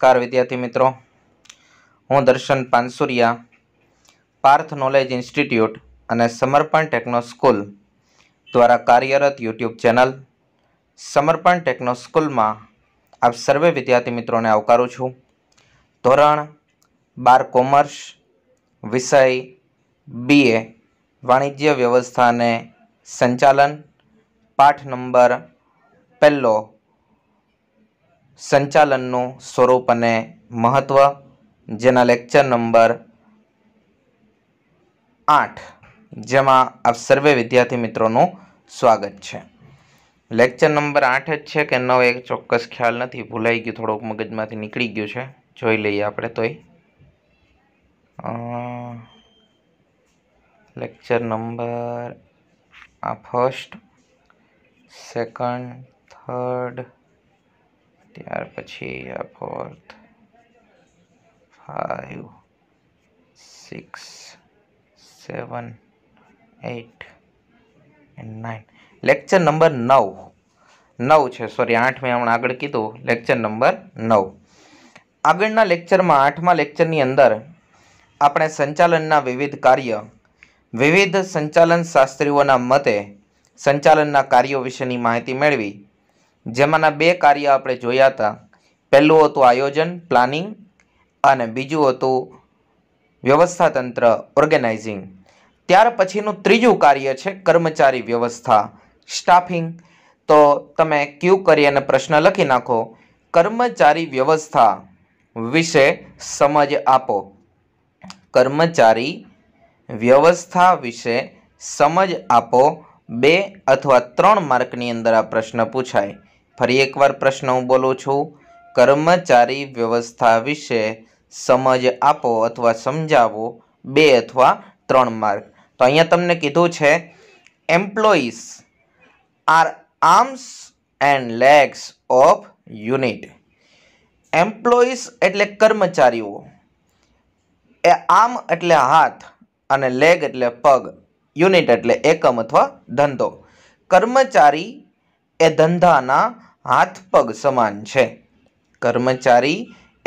નમસ્કાર વિદ્યાર્થી મિત્રો હું દર્શન પાનસુરિયા પાર્થ નોલેજ ઇન્સ્ટિટ્યૂટ અને સમર્પણ ટેકનો સ્કૂલ દ્વારા કાર્યરત યુટ્યુબ ચેનલ સમર્પણ ટેકનો સ્કૂલમાં આપ સર્વે વિદ્યાર્થી મિત્રોને આવકારું છું ધોરણ બાર કોમર્સ વિષય બીએ વાણિજ્ય વ્યવસ્થાને સંચાલન પાઠ નંબર પહેલો સંચાલનનું સ્વરૂપ અને મહત્વ જેના લેક્ચર નંબર આઠ જેમાં આપ સર્વે વિદ્યાર્થી મિત્રોનું સ્વાગત છે લેક્ચર નંબર આઠ જ છે કે નવ એક ચોક્કસ ખ્યાલ નથી ભૂલાઈ ગયું થોડોક મગજમાંથી નીકળી ગયું છે જોઈ લઈએ આપણે તોય લેક્ચર નંબર આ ફર્સ્ટ સેકન્ડ થર્ડ ત્યાર પછી આ fourth five six seven eight and nine lecture number નવ નવ છે સોરી આઠ મેં હમણાં આગળ કીધું લેક્ચર નંબર નવ આગળના લેક્ચરમાં આઠમા લેક્ચરની અંદર આપણે સંચાલનના વિવિધ કાર્ય વિવિધ સંચાલન શાસ્ત્રીઓના મતે સંચાલનના કાર્યો વિશેની માહિતી મેળવી જેમાંના બે કાર્ય આપણે જોયા હતા પહેલું હતું આયોજન પ્લાનિંગ અને બીજું હતું વ્યવસ્થાતંત્ર ઓર્ગેનાઇઝિંગ ત્યાર પછીનું ત્રીજું કાર્ય છે કર્મચારી વ્યવસ્થા સ્ટાફિંગ તો તમે ક્યુ કરી અને પ્રશ્ન લખી નાખો કર્મચારી વ્યવસ્થા વિશે સમજ આપો કર્મચારી વ્યવસ્થા વિશે સમજ આપો બે અથવા ત્રણ માર્કની અંદર આ પ્રશ્ન પૂછાય ફરી એકવાર પ્રશ્ન હું બોલું છું કર્મચારી વ્યવસ્થા વિશે સમજ આપો અથવા સમજાવો બે અથવા ત્રણ માર્ક તો અહીંયા તમને કીધું છે employees are arms and legs of unit employees એટલે કર્મચારીઓ એ આર્મ એટલે હાથ અને લેગ એટલે પગ યુનિટ એટલે એકમ અથવા ધંધો કર્મચારી એ ધંધાના હાથ પગ સમાન છે કર્મચારી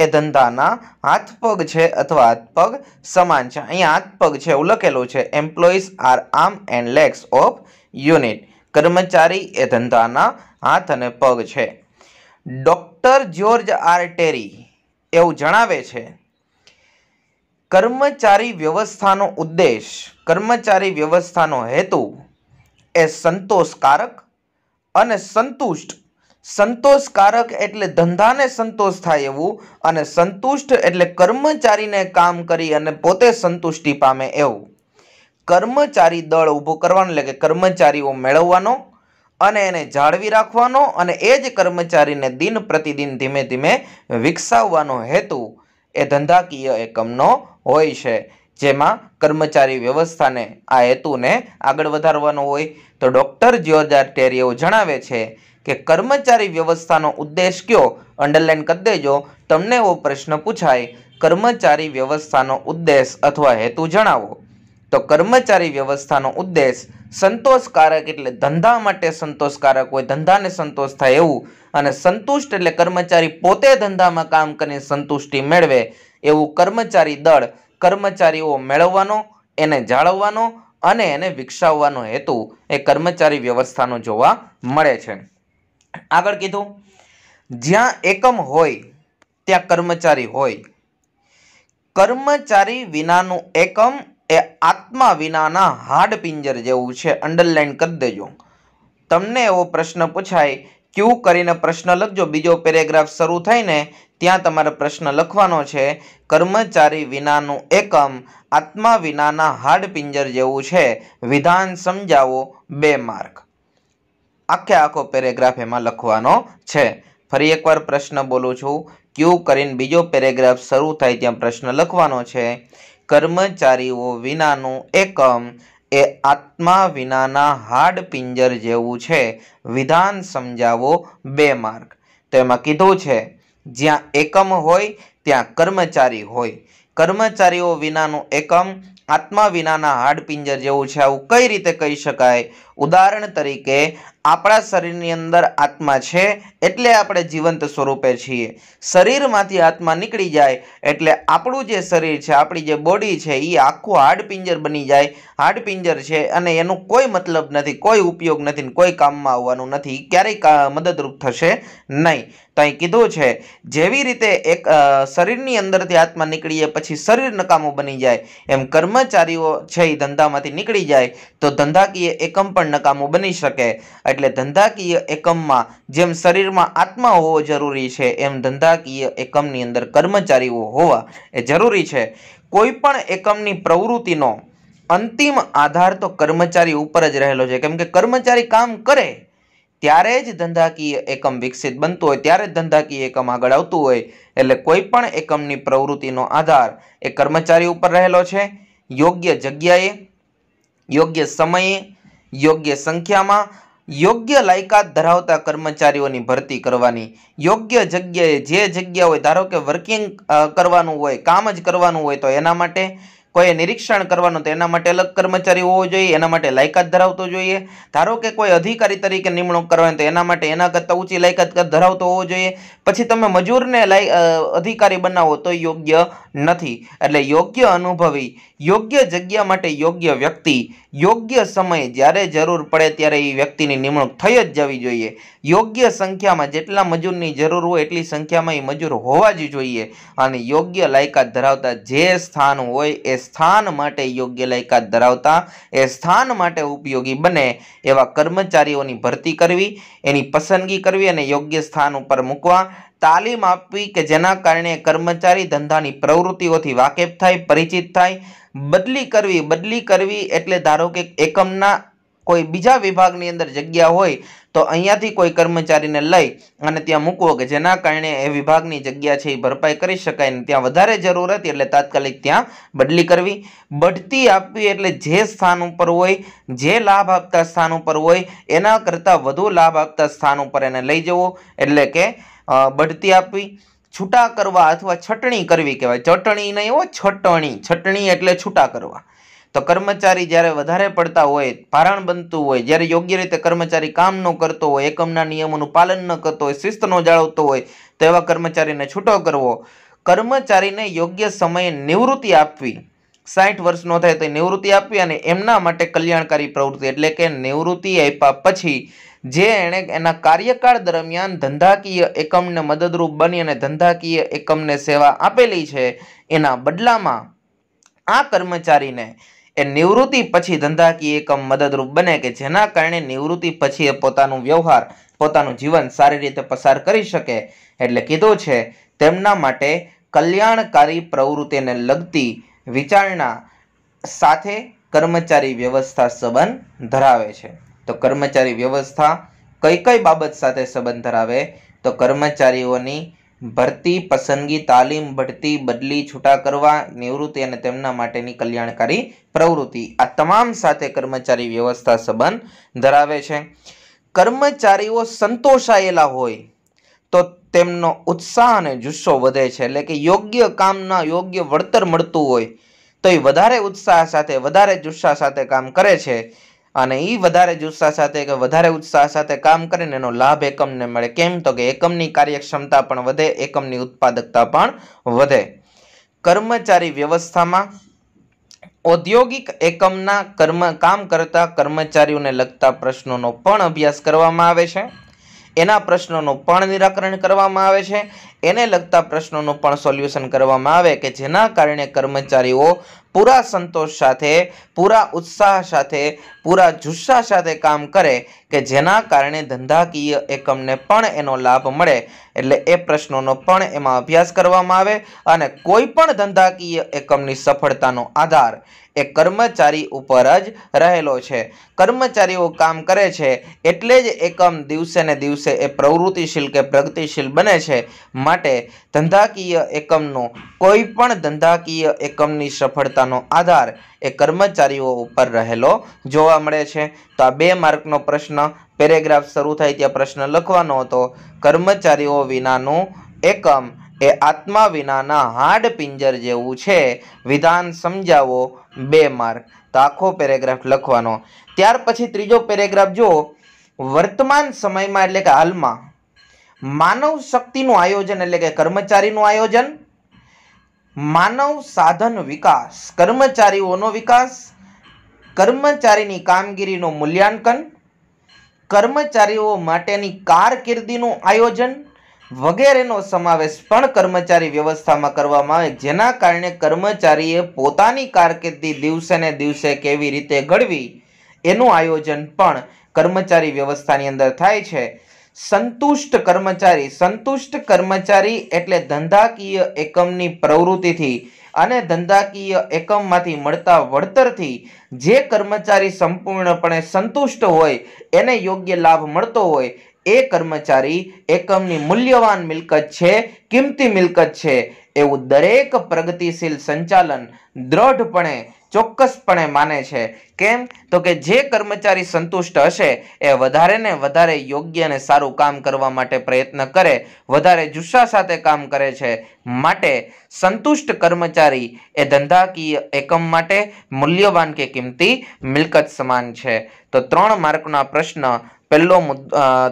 એ ધંધાના હાથ પગ છે અથવા હાથ પગ સમાન છે અહીંયા હાથ પગ છે એવું લખેલું છે employees are arm and legs of unit કર્મચારી એ ધંધાના હાથ અને પગ છે ડૉક્ટર જ્યોર્જ આર ટેરી એવું જણાવે છે કર્મચારી વ્યવસ્થાનો ઉદ્દેશ કર્મચારી વ્યવસ્થાનો હેતુ એ સંતોષકારક અને સંતુષ્ટ સંતોષકારક એટલે ધંધાને સંતોષ થાય એવું અને સંતુષ્ટ એટલે કર્મચારીને કામ કરી અને પોતે સંતુષ્ટિ પામે એવું કર્મચારી દળ ઊભો કરવાનું એટલે કે કર્મચારીઓ મેળવવાનો અને એને જાળવી રાખવાનો અને એ જ કર્મચારીને દિન પ્રતિદિન ધીમે ધીમે વિકસાવવાનો હેતુ એ ધંધાકીય એકમનો હોય છે જેમાં કર્મચારી વ્યવસ્થાને આ હેતુને આગળ વધારવાનો હોય તો ડૉક્ટર જ્યોર્જ ટેરીઓ જણાવે છે કે કર્મચારી વ્યવસ્થાનો ઉદ્દેશ કયો અંડરલાઇન કરી દેજો તમને એવો પ્રશ્ન પૂછાય કર્મચારી વ્યવસ્થાનો ઉદ્દેશ અથવા હેતુ જણાવો તો કર્મચારી વ્યવસ્થાનો ઉદ્દેશ સંતોષકારક એટલે ધંધા માટે સંતોષકારક હોય ધંધાને સંતોષ થાય એવું અને સંતુષ્ટ એટલે કર્મચારી પોતે ધંધામાં કામ કરીને સંતુષ્ટિ મેળવે એવું કર્મચારી દળ કર્મચારીઓ મેળવવાનો એને જાળવવાનો અને એને વિકસાવવાનો હેતુ એ કર્મચારી વ્યવસ્થાનો જોવા મળે છે આગળ કીધું જ્યાં એકમ હોય ત્યાં કર્મચારી હોય કર્મચારી વિનાનું એકમ એ આત્મા વિનાના હાડ પિંજર જેવું છે અંડરલાઇન કરી દેજો તમને એવો પ્રશ્ન પૂછાય ક્યુ કરીને પ્રશ્ન લખજો બીજો પેરેગ્રાફ શરૂ થઈને ત્યાં તમારે પ્રશ્ન લખવાનો છે કર્મચારી વિનાનું એકમ આત્મા વિનાના હાડ પિંજર જેવું છે વિધાન સમજાવો બે માર્ક આખે આખો પેરેગ્રાફ એમાં લખવાનો છે ફરી એકવાર પ્રશ્ન બોલું છું ક્યુ કરીને બીજો પેરેગ્રાફ શરૂ થાય ત્યાં પ્રશ્ન લખવાનો છે કર્મચારીઓ વિનાનું એકમ એ આત્મા વિનાના હાડ પિંજર જેવું છે વિધાન સમજાવો બે માર્ક તો એમાં કીધું છે જ્યાં એકમ હોય ત્યાં કર્મચારી હોય કર્મચારીઓ વિનાનું એકમ આત્મા વિનાના હાડ જેવું છે આવું કઈ રીતે કહી શકાય ઉદાહરણ તરીકે આપણા શરીરની અંદર આત્મા છે એટલે આપણે જીવંત સ્વરૂપે છીએ શરીરમાંથી આત્મા નીકળી જાય એટલે આપણું જે શરીર છે આપણી જે બોડી છે એ આખું હાડપિંજર બની જાય હાડપિંજર છે અને એનું કોઈ મતલબ નથી કોઈ ઉપયોગ નથી કોઈ કામમાં આવવાનું નથી ક્યારેય મદદરૂપ થશે નહીં તો અહીં કીધું છે જેવી રીતે એક શરીરની અંદરથી આત્મા નીકળીએ પછી શરીર નકામું બની જાય એમ કર્મચારીઓ છે એ ધંધામાંથી નીકળી જાય તો ધંધાકીય એકમ પણ પણ નકામું બની શકે એટલે ધંધાકીય એકમમાં જેમ શરીરમાં આત્મા હોવો જરૂરી છે એમ ધંધાકીય એકમની અંદર કર્મચારીઓ હોવા એ જરૂરી છે કોઈ પણ એકમની પ્રવૃત્તિનો અંતિમ આધાર તો કર્મચારી ઉપર જ રહેલો છે કેમ કે કર્મચારી કામ કરે ત્યારે જ ધંધાકીય એકમ વિકસિત બનતું હોય ત્યારે જ ધંધાકીય એકમ આગળ આવતું હોય એટલે કોઈ પણ એકમની પ્રવૃત્તિનો આધાર એ કર્મચારી ઉપર રહેલો છે યોગ્ય જગ્યાએ યોગ્ય સમયે યોગ્ય સંખ્યામાં યોગ્ય લાયકાત ધરાવતા કર્મચારીઓની ભરતી કરવાની યોગ્ય જગ્યાએ જે જગ્યા હોય ધારો કે વર્કિંગ કરવાનું હોય કામ જ કરવાનું હોય તો એના માટે કોઈએ નિરીક્ષણ કરવાનું તો એના માટે અલગ કર્મચારી હોવો જોઈએ એના માટે લાયકાત ધરાવતો જોઈએ ધારો કે કોઈ અધિકારી તરીકે નિમણૂક કરવાની તો એના માટે એના કરતાં ઊંચી લાયકાત ધરાવતો હોવો જોઈએ પછી તમે મજૂરને લાય અધિકારી બનાવો તો યોગ્ય નથી એટલે યોગ્ય અનુભવી યોગ્ય જગ્યા માટે યોગ્ય વ્યક્તિ યોગ્ય સમયે જ્યારે જરૂર પડે ત્યારે એ વ્યક્તિની નિમણૂક થઈ જ જવી જોઈએ યોગ્ય સંખ્યામાં જેટલા મજૂરની જરૂર હોય એટલી સંખ્યામાં એ મજૂર હોવા જ જોઈએ અને યોગ્ય લાયકાત ધરાવતા જે સ્થાન હોય એ સ્થાન માટે યોગ્ય લાયકાત ધરાવતા એ સ્થાન માટે ઉપયોગી બને એવા કર્મચારીઓની ભરતી કરવી એની પસંદગી કરવી અને યોગ્ય સ્થાન ઉપર મૂકવા તાલીમ આપવી કે જેના કારણે કર્મચારી ધંધાની પ્રવૃત્તિઓથી વાકેફ થાય પરિચિત થાય બદલી કરવી બદલી કરવી એટલે ધારો કે એકમના કોઈ બીજા વિભાગની અંદર જગ્યા હોય તો અહીંયાથી કોઈ કર્મચારીને લઈ અને ત્યાં મૂકવો કે જેના કારણે એ વિભાગની જગ્યા છે એ ભરપાઈ કરી શકાય ને ત્યાં વધારે જરૂર હતી એટલે તાત્કાલિક ત્યાં બદલી કરવી બઢતી આપવી એટલે જે સ્થાન ઉપર હોય જે લાભ આપતા સ્થાન ઉપર હોય એના કરતાં વધુ લાભ આપતા સ્થાન ઉપર એને લઈ જવો એટલે કે બઢતી આપવી છૂટા કરવા અથવા છટણી કરવી કહેવાય ચટણી નહીં હો છટણી છટણી એટલે છૂટા કરવા તો કર્મચારી જ્યારે વધારે પડતા હોય ભારણ બનતું હોય જ્યારે યોગ્ય રીતે કર્મચારી કામ ન કરતો હોય એકમના નિયમોનું પાલન ન કરતો હોય શિસ્ત ન જાળવતો હોય તો એવા કર્મચારીને છૂટો કરવો કર્મચારીને યોગ્ય સમયે નિવૃત્તિ આપવી સાઠ વર્ષ ન થાય તો નિવૃત્તિ આપવી અને એમના માટે કલ્યાણકારી પ્રવૃત્તિ એટલે કે નિવૃત્તિ આપ્યા પછી જે એણે એના કાર્યકાળ દરમિયાન ધંધાકીય એકમને મદદરૂપ બની અને ધંધાકીય એકમને સેવા આપેલી છે એના બદલામાં આ કર્મચારીને એ નિવૃત્તિ પછી ધંધાકીય એકમ મદદરૂપ બને કે જેના કારણે નિવૃત્તિ પછી એ પોતાનું વ્યવહાર પોતાનું જીવન સારી રીતે પસાર કરી શકે એટલે કીધું છે તેમના માટે કલ્યાણકારી પ્રવૃત્તિને લગતી વિચારણા સાથે કર્મચારી વ્યવસ્થા સંબંધ ધરાવે છે તો કર્મચારી વ્યવસ્થા કઈ કઈ બાબત સાથે સંબંધ ધરાવે તો કર્મચારીઓની ભરતી પસંદગી તાલીમ ભરતી બદલી છૂટા કરવા નિવૃત્તિ અને તેમના માટેની કલ્યાણકારી પ્રવૃત્તિ આ તમામ સાથે કર્મચારી વ્યવસ્થા સંબંધ ધરાવે છે કર્મચારીઓ સંતોષાયેલા હોય તો તેમનો ઉત્સાહ અને જુસ્સો વધે છે એટલે કે યોગ્ય કામના યોગ્ય વળતર મળતું હોય તો એ વધારે ઉત્સાહ સાથે વધારે જુસ્સા સાથે કામ કરે છે અને એ વધારે જ ઉત્સાહ સાથે કે વધારે ઉત્સાહ સાથે કામ કરીને એનો લાભ એકમને મળે કેમ તો કે એકમની કાર્યક્ષમતા પણ વધે એકમની ઉત્પાદકતા પણ વધે કર્મચારી વ્યવસ્થામાં ઔદ્યોગિક એકમના કર્મ કામ કરતા કર્મચારીઓને લગતા પ્રશ્નોનો પણ અભ્યાસ કરવામાં આવે છે એના પ્રશ્નોનું પણ નિરાકરણ કરવામાં આવે છે એને લગતા પ્રશ્નોનું પણ સોલ્યુશન કરવામાં આવે કે જેના કારણે કર્મચારીઓ પૂરા સંતોષ સાથે પૂરા ઉત્સાહ સાથે પૂરા જુસ્સા સાથે કામ કરે કે જેના કારણે ધંધાકીય એકમને પણ એનો લાભ મળે એટલે એ પ્રશ્નોનો પણ એમાં અભ્યાસ કરવામાં આવે અને કોઈ પણ ધંધાકીય એકમની સફળતાનો આધાર એ કર્મચારી ઉપર જ રહેલો છે કર્મચારીઓ કામ કરે છે એટલે જ એકમ દિવસે ને દિવસે એ પ્રવૃત્તિશીલ કે પ્રગતિશીલ બને છે માટે ધંધાકીય એકમનો કોઈ પણ ધંધાકીય એકમની સફળતાનો આધાર એ કર્મચારીઓ ઉપર રહેલો જોવા મળે છે તો આ બે માર્કનો પ્રશ્ન પેરેગ્રાફ શરૂ થાય ત્યાં પ્રશ્ન લખવાનો હતો કર્મચારીઓ વિનાનું એકમ એ આત્મા વિનાના હાડ પિંજર જેવું છે વિધાન સમજાવો બે માર્ક તો આખો પેરેગ્રાફ લખવાનો ત્યાર પછી ત્રીજો પેરેગ્રાફ જો વર્તમાન સમયમાં એટલે કે હાલમાં માનવ શક્તિનું આયોજન એટલે કે કર્મચારીનું આયોજન માનવ સાધન વિકાસ કર્મચારીઓનો વિકાસ કર્મચારીની કામગીરીનું મૂલ્યાંકન કર્મચારીઓ માટેની કારકિર્દીનું આયોજન વગેરેનો સમાવેશ પણ કર્મચારી વ્યવસ્થામાં કરવામાં આવે જેના કારણે કર્મચારીએ પોતાની કારકિર્દી દિવસે ને દિવસે કેવી રીતે ઘડવી એનું આયોજન પણ કર્મચારી વ્યવસ્થાની અંદર થાય છે સંતુષ્ટ કર્મચારી સંતુષ્ટ કર્મચારી એટલે ધંધાકીય એકમની પ્રવૃત્તિથી અને ધંધાકીય એકમમાંથી મળતા વળતરથી જે કર્મચારી સંપૂર્ણપણે સંતુષ્ટ હોય એને યોગ્ય લાભ મળતો હોય એ કર્મચારી એકમની મૂલ્યવાન મિલકત છે કિંમતી મિલકત છે એવું દરેક પ્રગતિશીલ સંચાલન દ્રઢપણે ચોક્કસપણે માને છે કેમ તો કે જે કર્મચારી સંતુષ્ટ હશે એ વધારે ને વધારે યોગ્ય અને સારું કામ કરવા માટે પ્રયત્ન કરે વધારે જુસ્સા સાથે કામ કરે છે માટે સંતુષ્ટ કર્મચારી એ ધંધાકીય એકમ માટે મૂલ્યવાન કે કિંમતી મિલકત સમાન છે તો ત્રણ માર્કના પ્રશ્ન પહેલો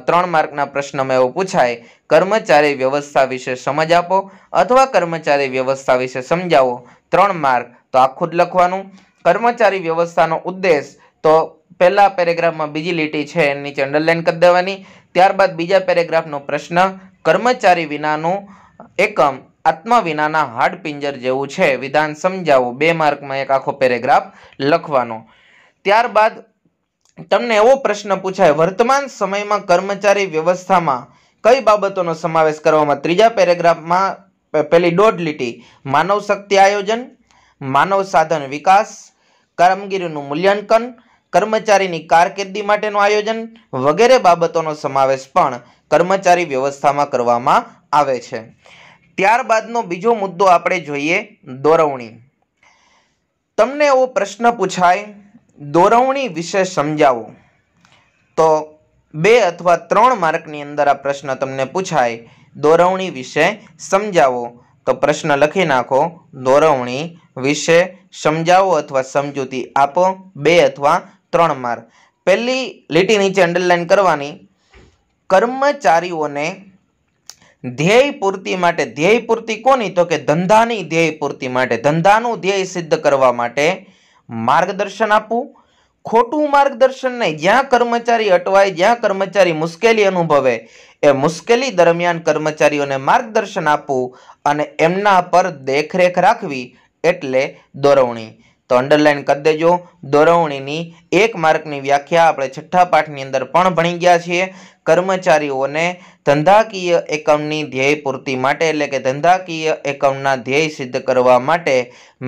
ત્રણ માર્કના પ્રશ્નમાં એવો પૂછાય કર્મચારી વ્યવસ્થા વિશે સમજ આપો અથવા કર્મચારી વ્યવસ્થા વિશે સમજાવો ત્રણ માર્ક તો આખું જ લખવાનું કર્મચારી વ્યવસ્થાનો ઉદ્દેશ તો પહેલા પેરેગ્રાફમાં બીજી લીટી છે નીચે અંડરલાઇન કરી દેવાની ત્યારબાદ બીજા પેરેગ્રાફનો પ્રશ્ન કર્મચારી વિનાનું એકમ આત્મા વિનાના હાડપિંજર જેવું છે વિધાન સમજાવવું બે માર્કમાં એક આખો પેરેગ્રાફ લખવાનો ત્યારબાદ તમને એવો પ્રશ્ન પૂછાય વર્તમાન સમયમાં કર્મચારી વ્યવસ્થામાં કઈ બાબતોનો સમાવેશ કરવામાં ત્રીજા પેરેગ્રાફમાં પહેલી દોઢ લીટી માનવ શક્તિ આયોજન માનવ સાધન વિકાસ કામગીરીનું મૂલ્યાંકન કર્મચારીની કારકિર્દી માટેનું આયોજન વગેરે બાબતોનો સમાવેશ પણ કર્મચારી વ્યવસ્થામાં કરવામાં આવે છે ત્યારબાદનો બીજો મુદ્દો આપણે જોઈએ દોરવણી તમને એવો પ્રશ્ન પૂછાય દોરવણી વિશે સમજાવો તો બે અથવા ત્રણ માર્કની અંદર આ પ્રશ્ન તમને પૂછાય દોરવણી વિશે સમજાવો તો પ્રશ્ન લખી નાખો દોરવણી વિશે સમજાવો અથવા સમજૂતી આપો બે અથવા ત્રણ માર્ક પહેલી લીટી નીચે અંડરલાઈન કરવાની કર્મચારીઓને ધ્યેય પૂર્તિ માટે ધ્યેય પૂર્તિ કોની તો કે ધંધાની ધ્યેય પૂર્તિ માટે ધંધાનું ધ્યેય સિદ્ધ કરવા માટે માર્ગદર્શન આપવું ખોટું માર્ગદર્શન નહીં જ્યાં કર્મચારી અટવાય જ્યાં કર્મચારી મુશ્કેલી અનુભવે એ મુશ્કેલી દરમિયાન કર્મચારીઓને માર્ગદર્શન આપવું અને એમના પર દેખરેખ રાખવી એટલે દોરવણી તો અંડરલાઈન કરી દેજો દોરવણીની એક માર્કની વ્યાખ્યા આપણે છઠ્ઠા પાઠની અંદર પણ ભણી ગયા છીએ કર્મચારીઓને ધંધાકીય એકમની ધ્યેય પૂર્તિ માટે એટલે કે ધંધાકીય એકમના ધ્યેય સિદ્ધ કરવા માટે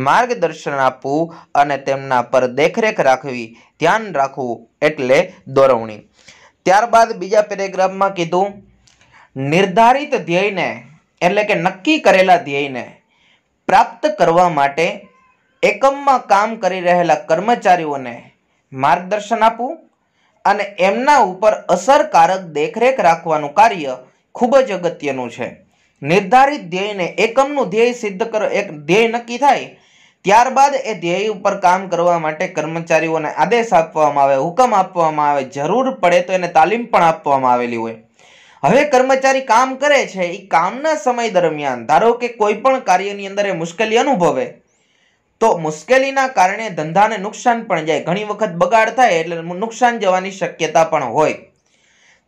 માર્ગદર્શન આપવું અને તેમના પર દેખરેખ રાખવી ધ્યાન રાખવું એટલે દોરવણી ત્યારબાદ બીજા પેરેગ્રાફમાં કીધું નિર્ધારિત ધ્યેયને એટલે કે નક્કી કરેલા ધ્યેયને પ્રાપ્ત કરવા માટે એકમમાં કામ કરી રહેલા કર્મચારીઓને માર્ગદર્શન આપવું અને એમના ઉપર અસરકારક દેખરેખ રાખવાનું કાર્ય ખૂબ જ અગત્યનું છે નિર્ધારિત ધ્યેયને એકમનું ધ્યેય સિદ્ધ કરો એક ધ્યેય નક્કી થાય ત્યારબાદ એ ધ્યેય ઉપર કામ કરવા માટે કર્મચારીઓને આદેશ આપવામાં આવે હુકમ આપવામાં આવે જરૂર પડે તો એને તાલીમ પણ આપવામાં આવેલી હોય હવે કર્મચારી કામ કરે છે એ કામના સમય દરમિયાન ધારો કે કોઈ પણ કાર્યની અંદર એ મુશ્કેલી અનુભવે તો મુશ્કેલીના કારણે ધંધાને નુકસાન પણ જાય ઘણી વખત બગાડ થાય એટલે નુકસાન જવાની શક્યતા પણ હોય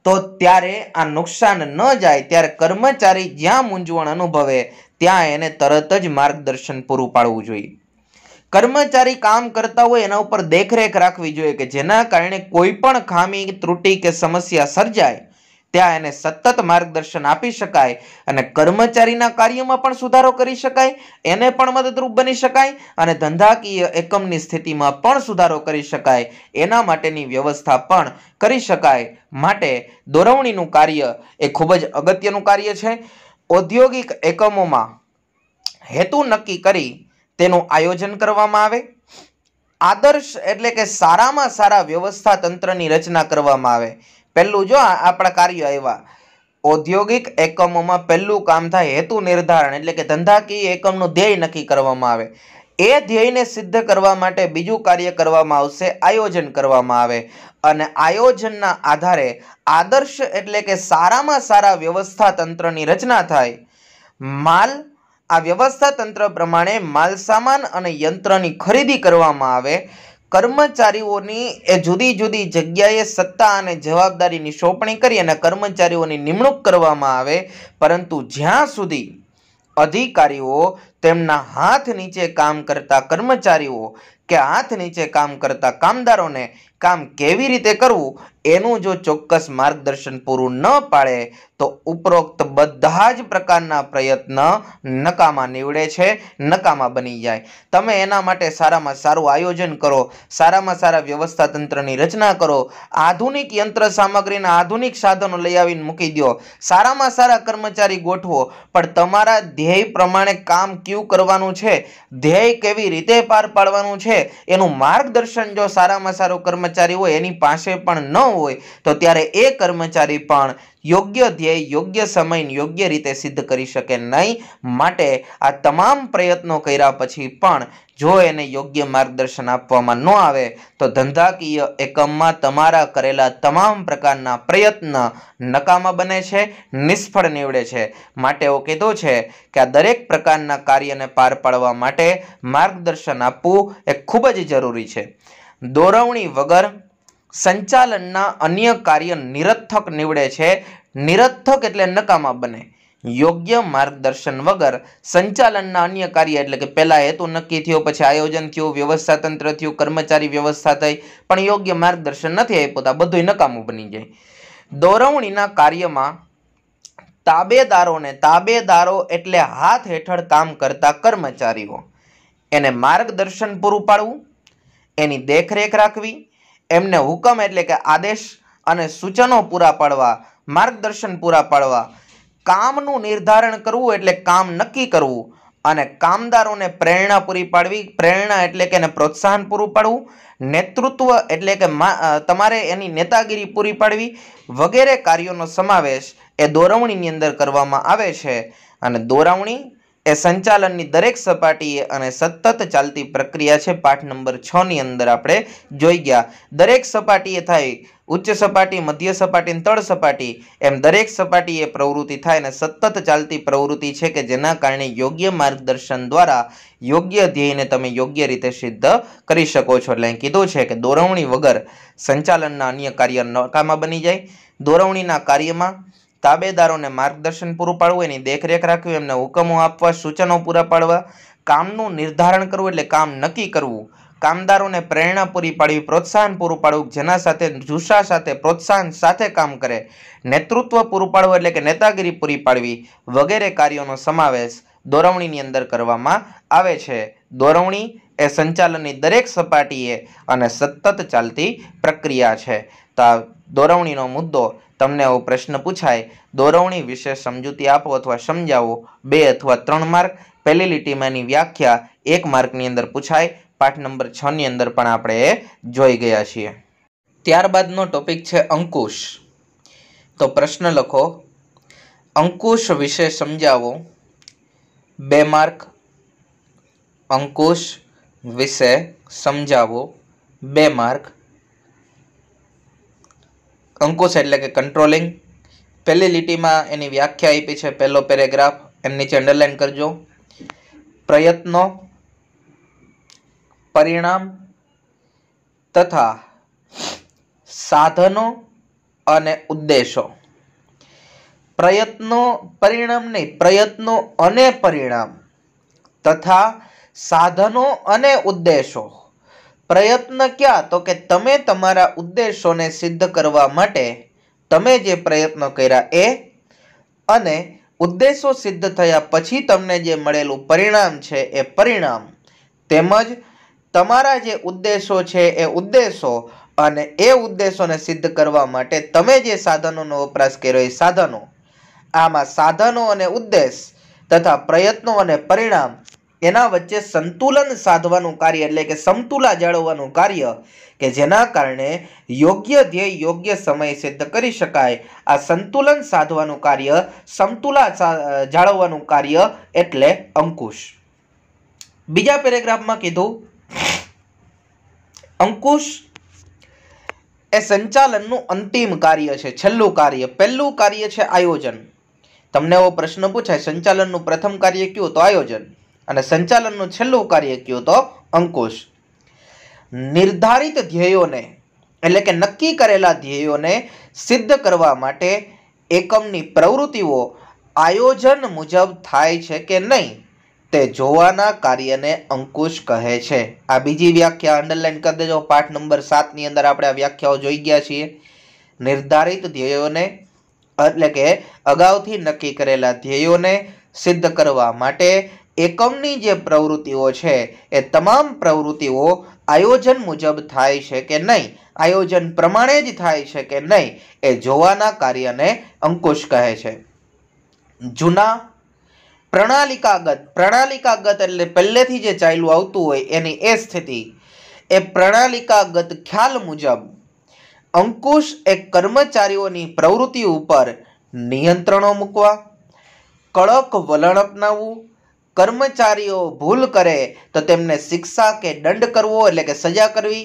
તો ત્યારે આ નુકસાન ન જાય ત્યારે કર્મચારી જ્યાં મૂંઝવણ અનુભવે ત્યાં એને તરત જ માર્ગદર્શન પૂરું પાડવું જોઈએ કર્મચારી કામ કરતા હોય એના ઉપર દેખરેખ રાખવી જોઈએ કે જેના કારણે કોઈ પણ ખામી ત્રુટિ કે સમસ્યા સર્જાય ત્યાં એને સતત માર્ગદર્શન આપી શકાય અને કર્મચારીના કાર્યમાં પણ સુધારો કરી શકાય એને પણ મદદરૂપ બની શકાય અને ધંધાકીય એકમની સ્થિતિમાં પણ સુધારો કરી શકાય એના માટેની વ્યવસ્થા પણ કરી શકાય માટે દોરવણીનું કાર્ય એ ખૂબ જ અગત્યનું કાર્ય છે ઔદ્યોગિક એકમોમાં હેતુ નક્કી કરી તેનું આયોજન કરવામાં આવે આદર્શ એટલે કે સારામાં સારા વ્યવસ્થા તંત્રની રચના કરવામાં આવે પહેલું જો આપણા કાર્ય આવ્યા ઔદ્યોગિક એકમોમાં પહેલું કામ થાય હેતુ નિર્ધારણ એટલે કે ધંધાકીય એકમનું ધ્યેય નક્કી કરવામાં આવે એ ધ્યેયને સિદ્ધ કરવા માટે બીજું કાર્ય કરવામાં આવશે આયોજન કરવામાં આવે અને આયોજનના આધારે આદર્શ એટલે કે સારામાં સારા વ્યવસ્થા તંત્રની રચના થાય માલ આ વ્યવસ્થા તંત્ર પ્રમાણે માલસામાન અને યંત્રની ખરીદી કરવામાં આવે કર્મચારીઓની એ જુદી જુદી જગ્યાએ સત્તા અને જવાબદારીની સોંપણી કરી અને કર્મચારીઓની નિમણૂક કરવામાં આવે પરંતુ જ્યાં સુધી અધિકારીઓ તેમના હાથ નીચે કામ કરતા કર્મચારીઓ કે હાથ નીચે કામ કરતા કામદારોને કામ કેવી રીતે કરવું એનું જો ચોક્કસ માર્ગદર્શન પૂરું ન પાડે તો ઉપરોક્ત બધા જ પ્રકારના પ્રયત્ન નકામા નીવડે છે નકામા બની જાય તમે એના માટે સારામાં સારું આયોજન કરો સારામાં સારા વ્યવસ્થા તંત્રની રચના કરો આધુનિક યંત્ર સામગ્રીના આધુનિક સાધનો લઈ આવીને મૂકી દો સારામાં સારા કર્મચારી ગોઠવો પણ તમારા ધ્યેય પ્રમાણે કામ ક્યુ કરવાનું છે ધ્યેય કેવી રીતે પાર પાડવાનું છે એનું માર્ગદર્શન જો સારામાં સારો કર્મ કર્મચારી હોય એની પાસે પણ ન હોય તો ત્યારે એ કર્મચારી પણ યોગ્ય ધ્યેય યોગ્ય સમય યોગ્ય રીતે સિદ્ધ કરી શકે નહીં માટે આ તમામ પ્રયત્નો કર્યા પછી પણ જો એને યોગ્ય માર્ગદર્શન આપવામાં ન આવે તો ધંધાકીય એકમમાં તમારા કરેલા તમામ પ્રકારના પ્રયત્ન નકામા બને છે નિષ્ફળ નીવડે છે માટે એવો કીધો છે કે આ દરેક પ્રકારના કાર્યને પાર પાડવા માટે માર્ગદર્શન આપવું એ ખૂબ જ જરૂરી છે દોરવણી વગર સંચાલનના અન્ય કાર્ય નિરર્થક નીવડે છે નિરર્થક એટલે નકામા બને યોગ્ય માર્ગદર્શન વગર સંચાલનના અન્ય કાર્ય એટલે કે પહેલાં હેતુ નક્કી થયો પછી આયોજન થયું વ્યવસ્થા તંત્ર થયું કર્મચારી વ્યવસ્થા થઈ પણ યોગ્ય માર્ગદર્શન નથી આપ્યું તો બધું નકામું બની જાય દોરવણીના કાર્યમાં તાબેદારોને તાબેદારો એટલે હાથ હેઠળ કામ કરતા કર્મચારીઓ એને માર્ગદર્શન પૂરું પાડવું એની દેખરેખ રાખવી એમને હુકમ એટલે કે આદેશ અને સૂચનો પૂરા પાડવા માર્ગદર્શન પૂરા પાડવા કામનું નિર્ધારણ કરવું એટલે કામ નક્કી કરવું અને કામદારોને પ્રેરણા પૂરી પાડવી પ્રેરણા એટલે કે એને પ્રોત્સાહન પૂરું પાડવું નેતૃત્વ એટલે કે તમારે એની નેતાગીરી પૂરી પાડવી વગેરે કાર્યોનો સમાવેશ એ દોરવણીની અંદર કરવામાં આવે છે અને દોરવણી એ સંચાલનની દરેક સપાટીએ અને સતત ચાલતી પ્રક્રિયા છે પાઠ નંબર છની અંદર આપણે જોઈ ગયા દરેક સપાટીએ થાય ઉચ્ચ સપાટી મધ્ય સપાટી તળ સપાટી એમ દરેક સપાટી એ પ્રવૃત્તિ થાય અને સતત ચાલતી પ્રવૃત્તિ છે કે જેના કારણે યોગ્ય માર્ગદર્શન દ્વારા યોગ્ય ધ્યેયને તમે યોગ્ય રીતે સિદ્ધ કરી શકો છો એટલે કીધું છે કે દોરવણી વગર સંચાલનના અન્ય કાર્ય નકામા બની જાય દોરવણીના કાર્યમાં તાબેદારોને માર્ગદર્શન પૂરું પાડવું એની દેખરેખ રાખવી એમને હુકમો આપવા સૂચનો પૂરા પાડવા કામનું નિર્ધારણ કરવું એટલે કામ નક્કી કરવું કામદારોને પ્રેરણા પૂરી પાડવી પ્રોત્સાહન પૂરું પાડવું જેના સાથે જુસ્સા સાથે પ્રોત્સાહન સાથે કામ કરે નેતૃત્વ પૂરું પાડવું એટલે કે નેતાગીરી પૂરી પાડવી વગેરે કાર્યોનો સમાવેશ દોરવણીની અંદર કરવામાં આવે છે દોરવણી એ સંચાલનની દરેક સપાટીએ અને સતત ચાલતી પ્રક્રિયા છે તો આ દોરવણીનો મુદ્દો તમને આવો પ્રશ્ન પૂછાય દોરવણી વિશે સમજૂતી આપો અથવા સમજાવો બે અથવા ત્રણ માર્ક પહેલી લીટીમાંની વ્યાખ્યા એક માર્કની અંદર પૂછાય પાઠ નંબર છની અંદર પણ આપણે જોઈ ગયા છીએ ત્યારબાદનો ટોપિક છે અંકુશ તો પ્રશ્ન લખો અંકુશ વિશે સમજાવો બે માર્ક અંકુશ વિશે સમજાવો બે માર્ક અંકુશ એટલે કે કંટ્રોલિંગ પહેલી લીટીમાં એની વ્યાખ્યા આપી છે પહેલો પેરેગ્રાફ એમ નીચે અંડરલાઇન કરજો પ્રયત્નો પરિણામ તથા સાધનો અને ઉદ્દેશો પ્રયત્નો પરિણામ નહીં પ્રયત્નો અને પરિણામ તથા સાધનો અને ઉદ્દેશો પ્રયત્ન ક્યાં તો કે તમે તમારા ઉદ્દેશોને સિદ્ધ કરવા માટે તમે જે પ્રયત્નો કર્યા એ અને ઉદ્દેશો સિદ્ધ થયા પછી તમને જે મળેલું પરિણામ છે એ પરિણામ તેમજ તમારા જે ઉદ્દેશો છે એ ઉદ્દેશો અને એ ઉદ્દેશોને સિદ્ધ કરવા માટે તમે જે સાધનોનો વપરાશ કર્યો એ સાધનો આમાં સાધનો અને ઉદ્દેશ તથા પ્રયત્નો અને પરિણામ એના વચ્ચે સંતુલન સાધવાનું કાર્ય એટલે કે સમતુલા જાળવવાનું કાર્ય કે જેના કારણે યોગ્ય ધ્યેય યોગ્ય સમયે સિદ્ધ કરી શકાય આ સંતુલન સાધવાનું કાર્ય સમતુલા જાળવવાનું કાર્ય એટલે અંકુશ બીજા પેરેગ્રાફમાં કીધું અંકુશ એ સંચાલનનું અંતિમ કાર્ય છે છેલ્લું કાર્ય પહેલું કાર્ય છે આયોજન તમને એવો પ્રશ્ન પૂછાય સંચાલનનું પ્રથમ કાર્ય કયું તો આયોજન અને સંચાલનનું છેલ્લું કાર્ય કયું તો અંકુશ નિર્ધારિત ધ્યેયોને એટલે કે નક્કી કરેલા ધ્યેયોને સિદ્ધ કરવા માટે એકમની પ્રવૃત્તિઓ આયોજન મુજબ થાય છે કે નહીં તે જોવાના કાર્યને અંકુશ કહે છે આ બીજી વ્યાખ્યા અંડરલાઈન કરી દેજો પાઠ નંબર સાતની અંદર આપણે આ વ્યાખ્યાઓ જોઈ ગયા છીએ નિર્ધારિત ધ્યેયોને એટલે કે અગાઉથી નક્કી કરેલા ધ્યેયોને સિદ્ધ કરવા માટે એકમની જે પ્રવૃત્તિઓ છે એ તમામ પ્રવૃત્તિઓ આયોજન મુજબ થાય છે કે નહીં આયોજન પ્રમાણે જ થાય છે કે નહીં એ જોવાના કાર્યને અંકુશ કહે છે જૂના પ્રણાલિકાગત પ્રણાલિકાગત એટલે પહેલેથી જે ચાલ્યું આવતું હોય એની એ સ્થિતિ એ પ્રણાલિકાગત ખ્યાલ મુજબ અંકુશ એ કર્મચારીઓની પ્રવૃત્તિ ઉપર નિયંત્રણો મૂકવા કડક વલણ અપનાવવું કર્મચારીઓ ભૂલ કરે તો તેમને શિક્ષા કે દંડ કરવો એટલે કે સજા કરવી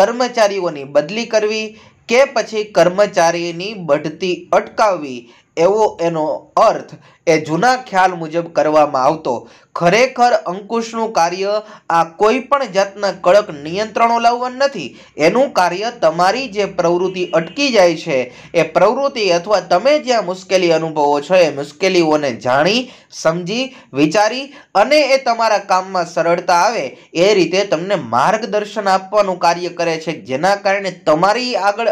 કર્મચારીઓની બદલી કરવી કે પછી કર્મચારીની બઢતી અટકાવવી એવો એનો અર્થ એ જૂના ખ્યાલ મુજબ કરવામાં આવતો ખરેખર અંકુશનું કાર્ય આ કોઈ પણ જાતના કડક નિયંત્રણો લાવવાનું નથી એનું કાર્ય તમારી જે પ્રવૃત્તિ અટકી જાય છે એ પ્રવૃત્તિ અથવા તમે જ્યાં મુશ્કેલી અનુભવો છો એ મુશ્કેલીઓને જાણી સમજી વિચારી અને એ તમારા કામમાં સરળતા આવે એ રીતે તમને માર્ગદર્શન આપવાનું કાર્ય કરે છે જેના કારણે તમારી આગળ